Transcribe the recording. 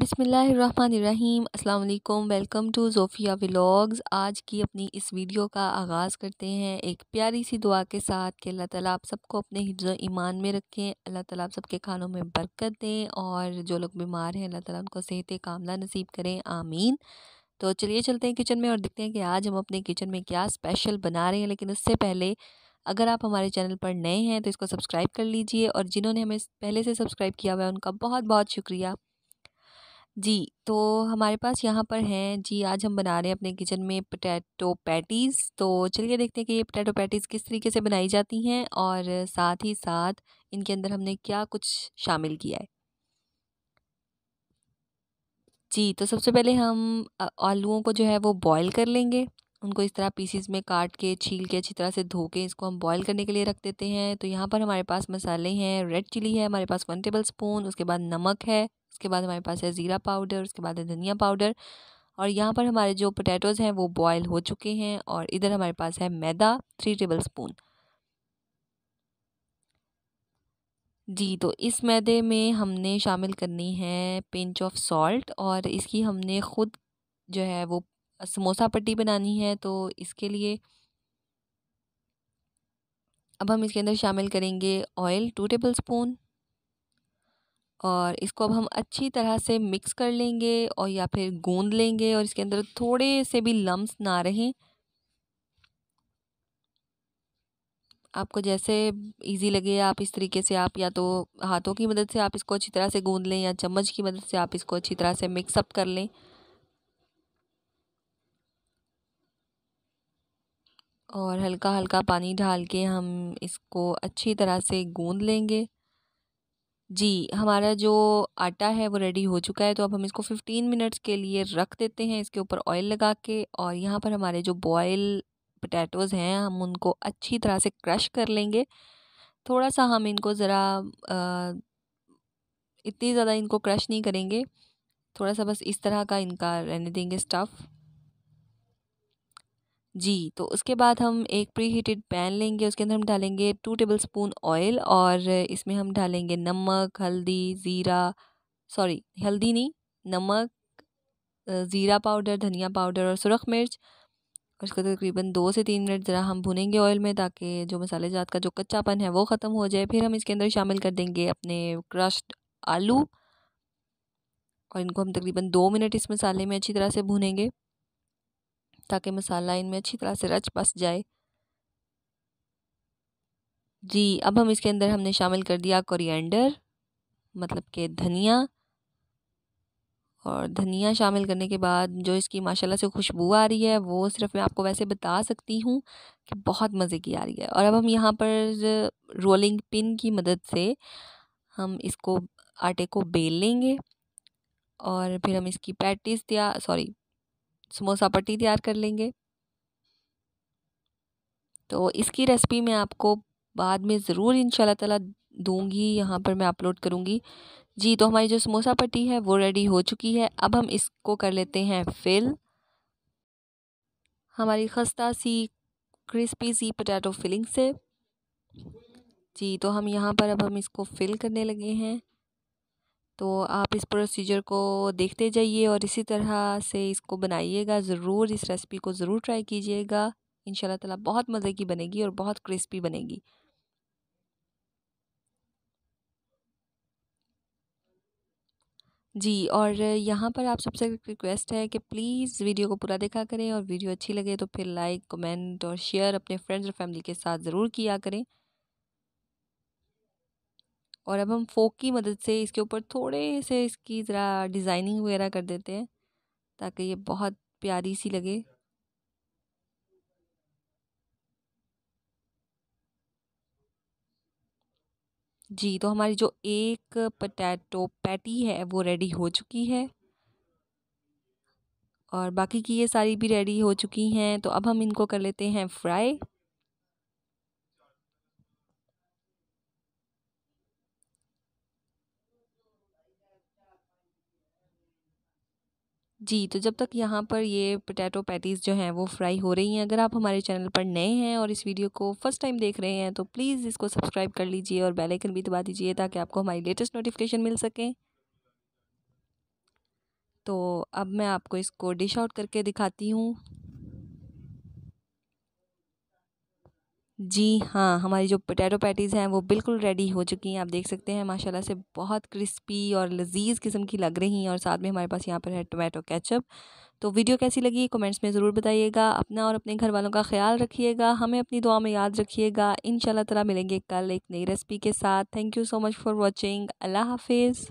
बिसमीम अल्लाम welcome to ज़ोफ़िया vlogs आज की अपनी इस वीडियो का आगाज़ करते हैं एक प्यारी सी दुआ के साथ कि अल्लाह ताला आप सबको अपने हिफ्ज़ ईमान में रखें अल्लाह ताला आप सबके खानों में बरकत दें और जो लोग बीमार हैं अल्लाह ताला उनको सेहत कामला नसीब करें आमीन तो चलिए चलते हैं किचन में और देखते हैं कि आज हम अपने किचन में क्या स्पेशल बना रहे हैं लेकिन उससे पहले अगर आप हमारे चैनल पर नए हैं तो इसको सब्सक्राइब कर लीजिए और जिन्होंने हमें पहले से सब्सक्राइब किया हुआ है उनका बहुत बहुत शुक्रिया जी तो हमारे पास यहाँ पर हैं जी आज हम बना रहे हैं अपने किचन में पटैटो पैटीज़ तो चलिए देखते हैं कि ये पटैटो पैटीज़ किस तरीके से बनाई जाती हैं और साथ ही साथ इनके अंदर हमने क्या कुछ शामिल किया है जी तो सबसे पहले हम आलूओं को जो है वो बॉईल कर लेंगे उनको इस तरह पीसीस में काट के छील के अच्छी तरह से धो के इसको हम बॉईल करने के लिए रख देते हैं तो यहाँ पर हमारे पास मसाले हैं रेड चिली है हमारे पास वन टेबल स्पून उसके बाद नमक है उसके बाद हमारे पास है ज़ीरा पाउडर उसके बाद है धनिया पाउडर और यहाँ पर हमारे जो पोटैटोज़ हैं वो बॉयल हो चुके हैं और इधर हमारे पास है मैदा थ्री टेबल स्पून जी तो इस मैदे में हमने शामिल करनी है पिंच ऑफ सॉल्ट और इसकी हमने ख़ुद जो है वो समोसा पट्टी बनानी है तो इसके लिए अब हम इसके अंदर शामिल करेंगे ऑयल टू टेबल स्पून और इसको अब हम अच्छी तरह से मिक्स कर लेंगे और या फिर गूंद लेंगे और इसके अंदर थोड़े से भी लम्स ना रहें आपको जैसे इजी लगे आप इस तरीके से आप या तो हाथों की मदद से आप इसको अच्छी तरह से गूंद लें या चम्मच की मदद से आप इसको अच्छी तरह से मिक्सअप कर लें और हल्का हल्का पानी डाल के हम इसको अच्छी तरह से गूंद लेंगे जी हमारा जो आटा है वो रेडी हो चुका है तो अब हम इसको 15 मिनट्स के लिए रख देते हैं इसके ऊपर ऑयल लगा के और यहाँ पर हमारे जो बॉयल पटैटोज़ हैं हम उनको अच्छी तरह से क्रश कर लेंगे थोड़ा सा हम इनको ज़रा इतनी ज़्यादा इनको क्रश नहीं करेंगे थोड़ा सा बस इस तरह का इनका रहने देंगे स्टफ़ जी तो उसके बाद हम एक प्री हीटेड पैन लेंगे उसके अंदर हम डालेंगे टू टेबल स्पून ऑयल और इसमें हम डालेंगे नमक हल्दी ज़ीरा सॉरी हल्दी नहीं नमक ज़ीरा पाउडर धनिया पाउडर और सुरख मिर्च और तकरीबन दो से तीन मिनट ज़रा हम भुनेंगे ऑयल में ताकि जो मसाले जात का जो कच्चापन है वो ख़त्म हो जाए फिर हम इसके अंदर शामिल कर देंगे अपने क्रश्ड आलू और इनको हम तकरीबन दो मिनट इस मसाले में अच्छी तरह से भुनेंगे ताकि मसाला इनमें अच्छी तरह से रच बस जाए जी अब हम इसके अंदर हमने शामिल कर दिया कोरिएंडर मतलब कि धनिया और धनिया शामिल करने के बाद जो इसकी माशाल्लाह से खुशबू आ रही है वो सिर्फ मैं आपको वैसे बता सकती हूँ कि बहुत मज़े की आ रही है और अब हम यहाँ पर रोलिंग पिन की मदद से हम इसको आटे को बेल लेंगे और फिर हम इसकी पैटिस या सॉरी समोसा पट्टी तैयार कर लेंगे तो इसकी रेसिपी मैं आपको बाद में ज़रूर इन ताला दूंगी यहाँ पर मैं अपलोड करूँगी जी तो हमारी जो समोसा पट्टी है वो रेडी हो चुकी है अब हम इसको कर लेते हैं फिल हमारी खस्ता सी क्रिस्पी सी पटाटो फिलिंग से जी तो हम यहाँ पर अब हम इसको फिल करने लगे हैं तो आप इस प्रोसीजर को देखते जाइए और इसी तरह से इसको बनाइएगा ज़रूर इस रेसिपी को ज़रूर ट्राई कीजिएगा इन ताला बहुत मज़े की बनेगी और बहुत क्रिस्पी बनेगी जी और यहाँ पर आप सबसे रिक्वेस्ट है कि प्लीज़ वीडियो को पूरा देखा करें और वीडियो अच्छी लगे तो फिर लाइक कमेंट और शेयर अपने फ्रेंड्स और फैमिली के साथ ज़रूर किया करें और अब हम फोक की मदद से इसके ऊपर थोड़े से इसकी ज़रा डिज़ाइनिंग वगैरह कर देते हैं ताकि ये बहुत प्यारी सी लगे जी तो हमारी जो एक पटैटो पैटी है वो रेडी हो चुकी है और बाकी की ये सारी भी रेडी हो चुकी हैं तो अब हम इनको कर लेते हैं फ्राई जी तो जब तक यहाँ पर ये पोटैटो पैटीज़ जो हैं वो फ्राई हो रही हैं अगर आप हमारे चैनल पर नए हैं और इस वीडियो को फर्स्ट टाइम देख रहे हैं तो प्लीज़ इसको सब्सक्राइब कर लीजिए और बेल आइकन भी दबा दीजिए ताकि आपको हमारी लेटेस्ट नोटिफिकेशन मिल सके तो अब मैं आपको इसको डिश आउट करके दिखाती हूँ जी हाँ हमारी जो पोटैटो पैटीज़ हैं वो बिल्कुल रेडी हो चुकी हैं आप देख सकते हैं माशाल्लाह से बहुत क्रिस्पी और लजीज किस्म की लग रही हैं और साथ में हमारे पास यहाँ पर है टोमेटो केचप तो वीडियो कैसी लगी कमेंट्स में ज़रूर बताइएगा अपना और अपने घर वालों का ख्याल रखिएगा हमें अपनी दुआ में याद रखिएगा इन शाला मिलेंगे कल एक नई रेसिपी के साथ thank you so much for watching अल्लाह हाफिज़